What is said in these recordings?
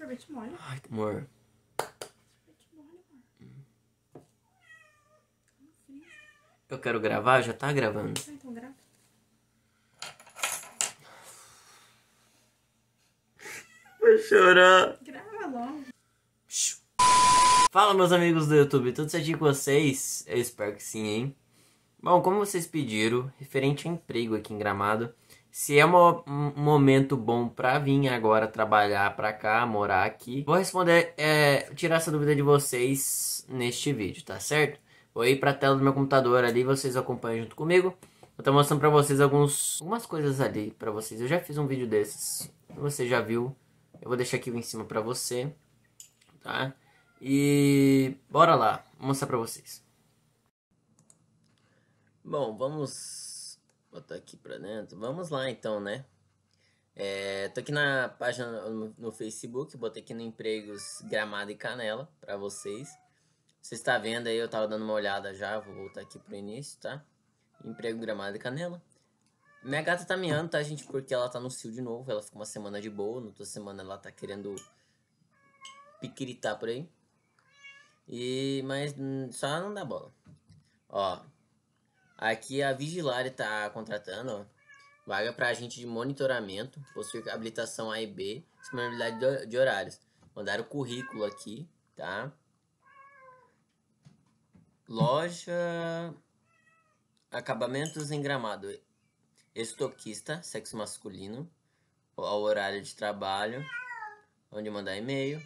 Sorvete mole. Ai, amor. mole, amor. Eu quero gravar, já tá gravando. Ah, então grava. Vou chorar. Grava logo. Fala, meus amigos do YouTube, tudo certinho com vocês? Eu espero que sim, hein? Bom, como vocês pediram, referente a emprego aqui em Gramado, se é um momento bom pra vir agora trabalhar pra cá, morar aqui, vou responder, é, tirar essa dúvida de vocês neste vídeo, tá certo? Vou ir pra tela do meu computador ali, vocês acompanham junto comigo. Vou estar mostrando pra vocês alguns, algumas coisas ali pra vocês. Eu já fiz um vídeo desses, você já viu. Eu vou deixar aqui em cima pra você, tá? E bora lá, vou mostrar pra vocês. Bom, vamos Botar aqui pra dentro. Vamos lá então, né? É, tô aqui na página no, no Facebook, botei aqui no empregos Gramado e Canela para vocês. Você está vendo aí, eu tava dando uma olhada já, vou voltar aqui pro início, tá? Emprego Gramado e Canela. Minha gata tá miando, tá, gente? Porque ela tá no cio de novo. Ela ficou uma semana de boa. Na outra semana ela tá querendo piquiritar por aí. E, mas hum, só não dá bola. Ó, Aqui a Vigilare está contratando, ó, vaga para agente de monitoramento, possui habilitação A e B, disponibilidade de horários. Mandaram o currículo aqui, tá? Loja, acabamentos em gramado, estoquista, sexo masculino, ao horário de trabalho, onde mandar e-mail.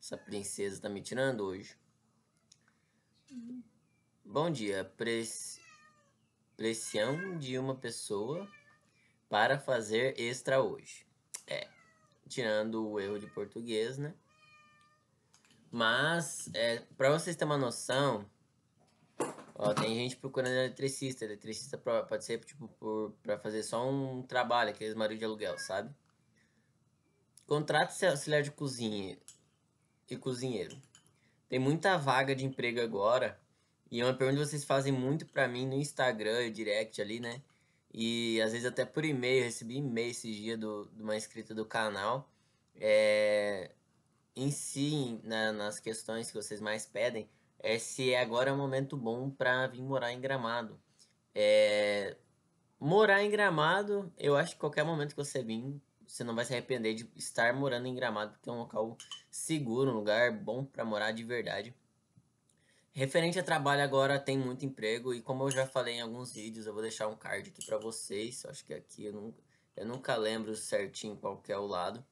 Essa princesa tá me tirando hoje. Uhum. Bom dia. pressão Precião de uma pessoa para fazer extra hoje. É, tirando o erro de português, né? Mas, é, para vocês terem uma noção, ó, tem gente procurando eletricista. Eletricista pode ser tipo para fazer só um trabalho, aqueles maridos de aluguel, sabe? se auxiliar de cozinha e cozinheiro. Tem muita vaga de emprego agora e é uma pergunta que vocês fazem muito para mim no Instagram, direct ali, né? E às vezes até por e-mail, recebi e-mail esses dias de uma inscrita do canal. É, em si, na, nas questões que vocês mais pedem, é se agora é o momento bom para vir morar em Gramado. É, morar em Gramado, eu acho que qualquer momento que você vir, você não vai se arrepender de estar morando em Gramado, porque é um local seguro, um lugar bom para morar de verdade. Referente a trabalho agora tem muito emprego e como eu já falei em alguns vídeos, eu vou deixar um card aqui para vocês. Acho que aqui eu, eu nunca lembro certinho qual que é o lado.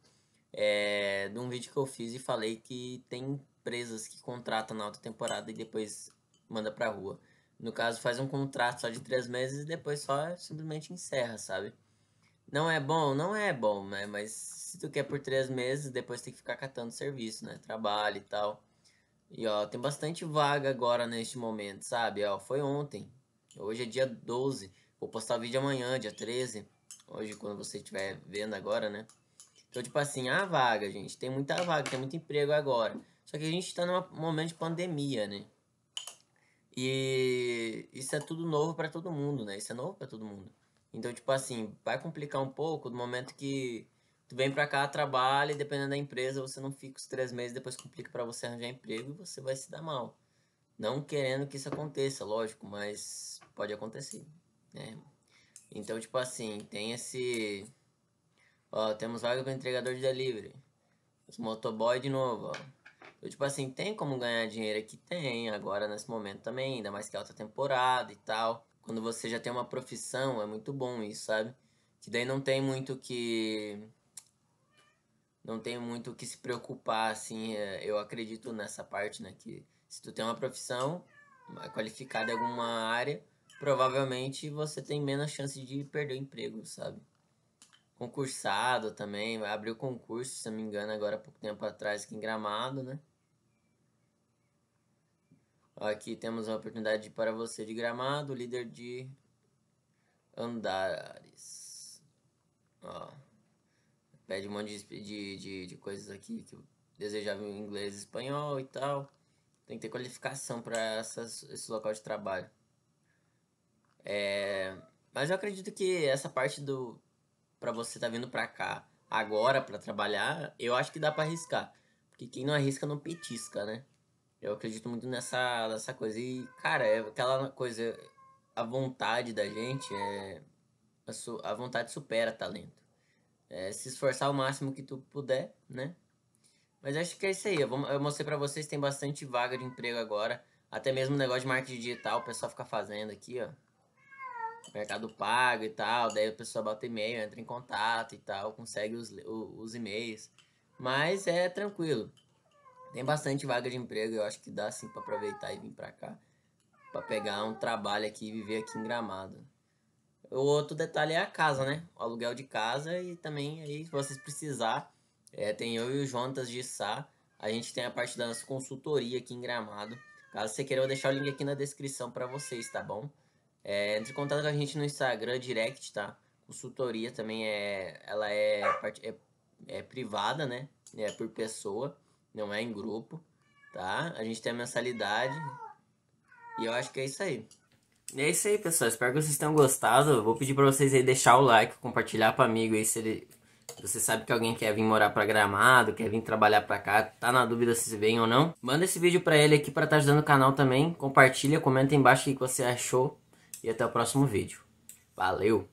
É, de um vídeo que eu fiz e falei que tem empresas que contratam na alta temporada e depois manda pra rua. No caso, faz um contrato só de três meses e depois só simplesmente encerra, sabe? Não é bom? Não é bom, né? Mas se tu quer por três meses, depois tem que ficar catando serviço, né? Trabalho e tal. E ó, tem bastante vaga agora neste momento, sabe? Ó, foi ontem. Hoje é dia 12. Vou postar vídeo amanhã, dia 13. Hoje, quando você estiver vendo agora, né? Então, tipo assim, a vaga, gente. Tem muita vaga, tem muito emprego agora. Só que a gente tá num momento de pandemia, né? E isso é tudo novo para todo mundo, né? Isso é novo para todo mundo. Então, tipo assim, vai complicar um pouco no momento que Tu vem para cá, trabalha, e dependendo da empresa, você não fica os três meses, depois complica para você arranjar emprego e você vai se dar mal. Não querendo que isso aconteça, lógico, mas pode acontecer. Né? Então, tipo assim, tem esse. Ó, temos vaga para entregador de delivery. Os motoboy de novo, ó. Então, tipo assim, tem como ganhar dinheiro aqui? Tem, agora nesse momento também, ainda mais que é alta temporada e tal. Quando você já tem uma profissão, é muito bom isso, sabe? Que daí não tem muito que não tem muito o que se preocupar, assim, é, eu acredito nessa parte, né, que se tu tem uma profissão qualificada em alguma área, provavelmente você tem menos chance de perder o emprego, sabe? Concursado também, abriu concurso, se não me engano, agora há pouco tempo atrás aqui em Gramado, né? Aqui temos a oportunidade para você de Gramado, líder de Andares. Ó pede um monte de, de, de, de coisas aqui que eu desejava em inglês e espanhol e tal. Tem que ter qualificação para esse local de trabalho. É, mas eu acredito que essa parte do. para você tá vindo para cá agora para trabalhar, eu acho que dá para arriscar. Porque quem não arrisca não petisca, né? Eu acredito muito nessa, nessa coisa. E, cara, é aquela coisa. A vontade da gente é. A, su, a vontade supera talento é, se esforçar o máximo que tu puder, né? Mas acho que é isso aí. Eu, vou, eu mostrei para vocês tem bastante vaga de emprego agora. Até mesmo negócio de marketing digital, o pessoal fica fazendo aqui, ó. Mercado Pago e tal. Daí o pessoal bota e-mail, entra em contato e tal, consegue os, os e-mails. Mas é tranquilo. Tem bastante vaga de emprego, eu acho que dá sim para aproveitar e vir para cá para pegar um trabalho aqui e viver aqui em Gramado. O outro detalhe é a casa, né? O aluguel de casa e também aí, se vocês precisar, é, tem eu e o Jontas de Sá. A gente tem a parte da nossa consultoria aqui em Gramado. Caso você queira, eu vou deixar o link aqui na descrição para vocês, tá bom? É, entre em contato com a gente no Instagram, direct, tá? Consultoria também é... Ela é, é, é privada, né? É por pessoa, não é em grupo, tá? A gente tem a mensalidade. E eu acho que é isso aí. E é isso aí, pessoal. Espero que vocês tenham gostado. vou pedir pra vocês aí deixar o like, compartilhar para amigo aí se ele... Você sabe que alguém quer vir morar pra Gramado, quer vir trabalhar pra cá, tá na dúvida se vem ou não. Manda esse vídeo pra ele aqui pra estar tá ajudando o canal também. Compartilha, comenta aí embaixo o que você achou. E até o próximo vídeo. Valeu!